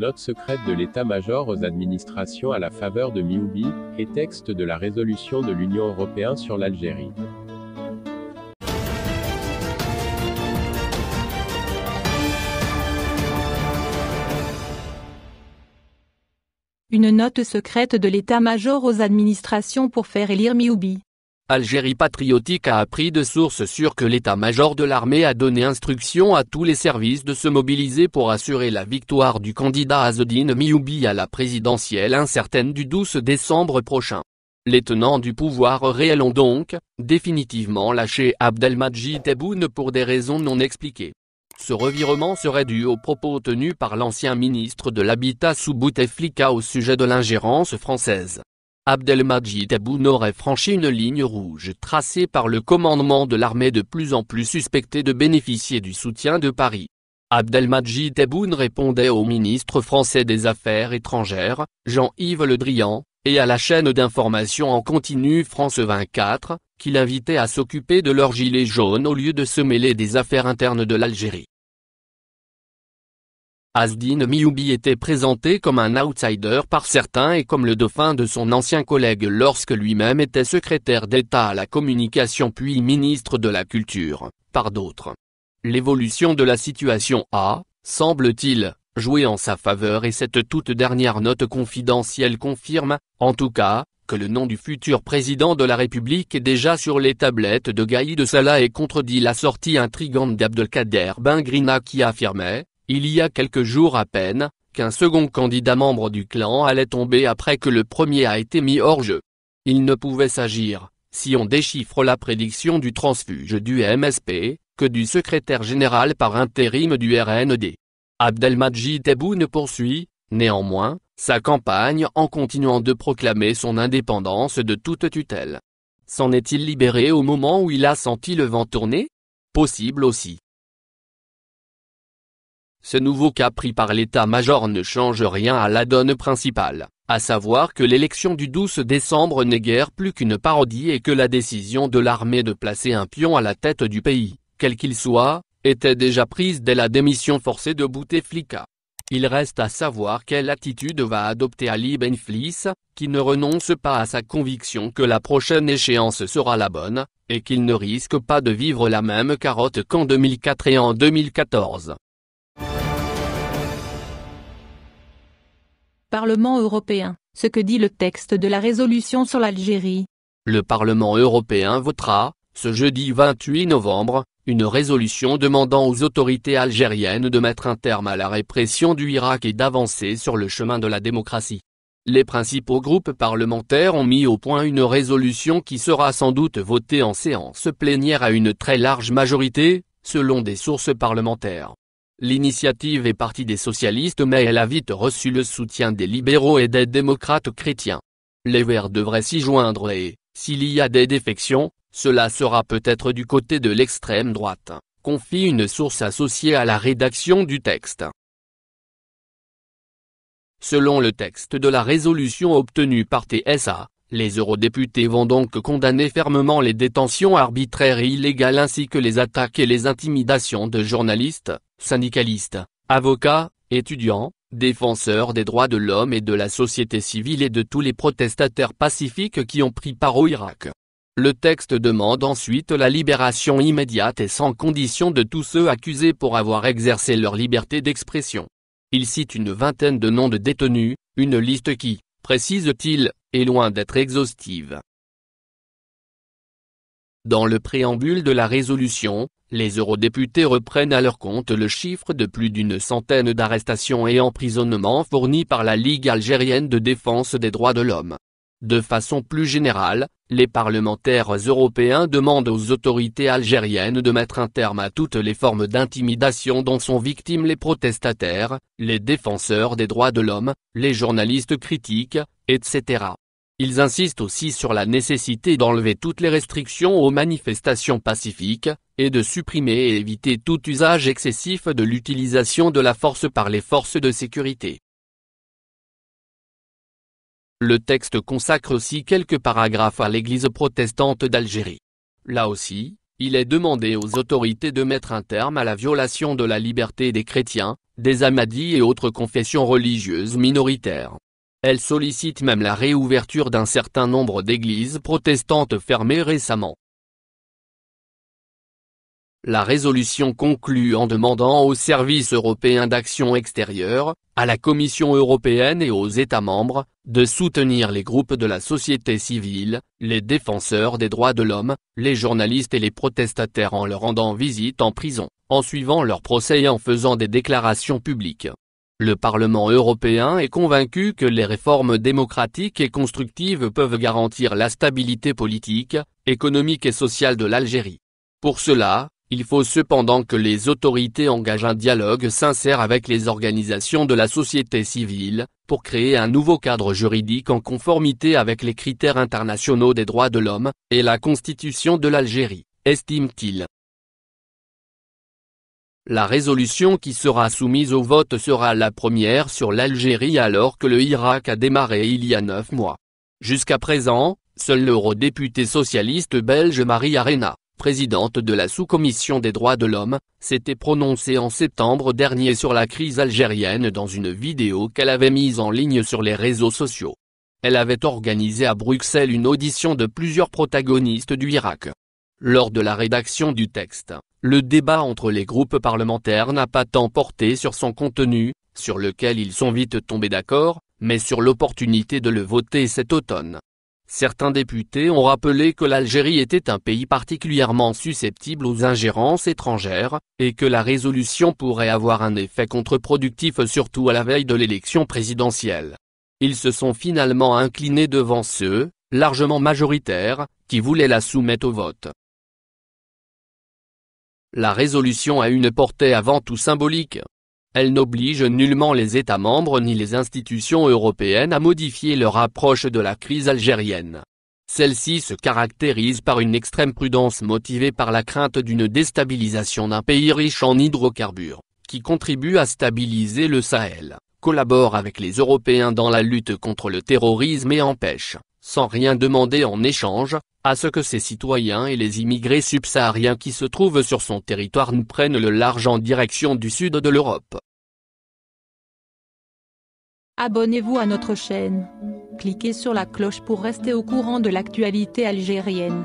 Note secrète de l'état-major aux administrations à la faveur de Mioubi, et texte de la résolution de l'Union européenne sur l'Algérie. Une note secrète de l'état-major aux administrations pour faire élire Mioubi. Algérie patriotique a appris de sources sûres que l'état-major de l'armée a donné instruction à tous les services de se mobiliser pour assurer la victoire du candidat Azedine Mioubi à la présidentielle incertaine du 12 décembre prochain. Les tenants du pouvoir réel ont donc, définitivement lâché Abdelmadjid Tebboune pour des raisons non expliquées. Ce revirement serait dû aux propos tenus par l'ancien ministre de l'Habitat bouteflika au sujet de l'ingérence française. Abdelmajid Aboun aurait franchi une ligne rouge tracée par le commandement de l'armée de plus en plus suspectée de bénéficier du soutien de Paris. Abdelmajid Tebboune répondait au ministre français des Affaires étrangères, Jean-Yves Le Drian, et à la chaîne d'information en continu France 24, qu'il invitait à s'occuper de leur gilet jaune au lieu de se mêler des affaires internes de l'Algérie. Asdine Mioubi était présenté comme un outsider par certains et comme le dauphin de son ancien collègue lorsque lui-même était secrétaire d'État à la communication puis ministre de la Culture, par d'autres. L'évolution de la situation a, semble-t-il, joué en sa faveur et cette toute dernière note confidentielle confirme, en tout cas, que le nom du futur président de la République est déjà sur les tablettes de Gaïd Salah et contredit la sortie intrigante d'Abdelkader Ben qui affirmait, il y a quelques jours à peine, qu'un second candidat membre du clan allait tomber après que le premier a été mis hors jeu. Il ne pouvait s'agir, si on déchiffre la prédiction du transfuge du MSP, que du secrétaire général par intérim du RND. Abdelmadjid Tebboune poursuit, néanmoins, sa campagne en continuant de proclamer son indépendance de toute tutelle. S'en est-il libéré au moment où il a senti le vent tourner Possible aussi. Ce nouveau cas pris par l'état-major ne change rien à la donne principale, à savoir que l'élection du 12 décembre n'est guère plus qu'une parodie et que la décision de l'armée de placer un pion à la tête du pays, quel qu'il soit, était déjà prise dès la démission forcée de Bouteflika. Il reste à savoir quelle attitude va adopter Ali Benflis, qui ne renonce pas à sa conviction que la prochaine échéance sera la bonne, et qu'il ne risque pas de vivre la même carotte qu'en 2004 et en 2014. Parlement européen, ce que dit le texte de la résolution sur l'Algérie. Le Parlement européen votera, ce jeudi 28 novembre, une résolution demandant aux autorités algériennes de mettre un terme à la répression du Irak et d'avancer sur le chemin de la démocratie. Les principaux groupes parlementaires ont mis au point une résolution qui sera sans doute votée en séance plénière à une très large majorité, selon des sources parlementaires. L'initiative est partie des socialistes mais elle a vite reçu le soutien des libéraux et des démocrates chrétiens. Les Verts devraient s'y joindre et, s'il y a des défections, cela sera peut-être du côté de l'extrême droite, confie une source associée à la rédaction du texte. Selon le texte de la résolution obtenue par TSA, les eurodéputés vont donc condamner fermement les détentions arbitraires et illégales ainsi que les attaques et les intimidations de journalistes, syndicalistes, avocats, étudiants, défenseurs des droits de l'homme et de la société civile et de tous les protestataires pacifiques qui ont pris part au Irak. Le texte demande ensuite la libération immédiate et sans condition de tous ceux accusés pour avoir exercé leur liberté d'expression. Il cite une vingtaine de noms de détenus, une liste qui, précise-t-il, est loin d'être exhaustive. Dans le préambule de la résolution, les eurodéputés reprennent à leur compte le chiffre de plus d'une centaine d'arrestations et emprisonnements fournis par la Ligue algérienne de défense des droits de l'homme. De façon plus générale, les parlementaires européens demandent aux autorités algériennes de mettre un terme à toutes les formes d'intimidation dont sont victimes les protestataires, les défenseurs des droits de l'homme, les journalistes critiques, etc. Ils insistent aussi sur la nécessité d'enlever toutes les restrictions aux manifestations pacifiques, et de supprimer et éviter tout usage excessif de l'utilisation de la force par les forces de sécurité. Le texte consacre aussi quelques paragraphes à l'Église protestante d'Algérie. Là aussi, il est demandé aux autorités de mettre un terme à la violation de la liberté des chrétiens, des amadis et autres confessions religieuses minoritaires. Elle sollicite même la réouverture d'un certain nombre d'églises protestantes fermées récemment. La résolution conclut en demandant au Service européen d'action extérieure, à la Commission européenne et aux États membres, de soutenir les groupes de la société civile, les défenseurs des droits de l'homme, les journalistes et les protestataires en leur rendant visite en prison, en suivant leur procès et en faisant des déclarations publiques. Le Parlement européen est convaincu que les réformes démocratiques et constructives peuvent garantir la stabilité politique, économique et sociale de l'Algérie. Pour cela, il faut cependant que les autorités engagent un dialogue sincère avec les organisations de la société civile, pour créer un nouveau cadre juridique en conformité avec les critères internationaux des droits de l'homme, et la constitution de l'Algérie, estime-t-il. La résolution qui sera soumise au vote sera la première sur l'Algérie alors que le Irak a démarré il y a neuf mois. Jusqu'à présent, seul l'eurodéputé socialiste belge Marie Arena, présidente de la sous-commission des droits de l'homme, s'était prononcée en septembre dernier sur la crise algérienne dans une vidéo qu'elle avait mise en ligne sur les réseaux sociaux. Elle avait organisé à Bruxelles une audition de plusieurs protagonistes du Irak. Lors de la rédaction du texte, le débat entre les groupes parlementaires n'a pas tant porté sur son contenu, sur lequel ils sont vite tombés d'accord, mais sur l'opportunité de le voter cet automne. Certains députés ont rappelé que l'Algérie était un pays particulièrement susceptible aux ingérences étrangères, et que la résolution pourrait avoir un effet contre-productif surtout à la veille de l'élection présidentielle. Ils se sont finalement inclinés devant ceux, largement majoritaires, qui voulaient la soumettre au vote. La résolution a une portée avant tout symbolique. Elle n'oblige nullement les États membres ni les institutions européennes à modifier leur approche de la crise algérienne. Celle-ci se caractérise par une extrême prudence motivée par la crainte d'une déstabilisation d'un pays riche en hydrocarbures, qui contribue à stabiliser le Sahel, collabore avec les Européens dans la lutte contre le terrorisme et empêche, sans rien demander en échange, à ce que ses citoyens et les immigrés subsahariens qui se trouvent sur son territoire nous prennent le large en direction du sud de l'Europe. Abonnez-vous à notre chaîne. Cliquez sur la cloche pour rester au courant de l'actualité algérienne.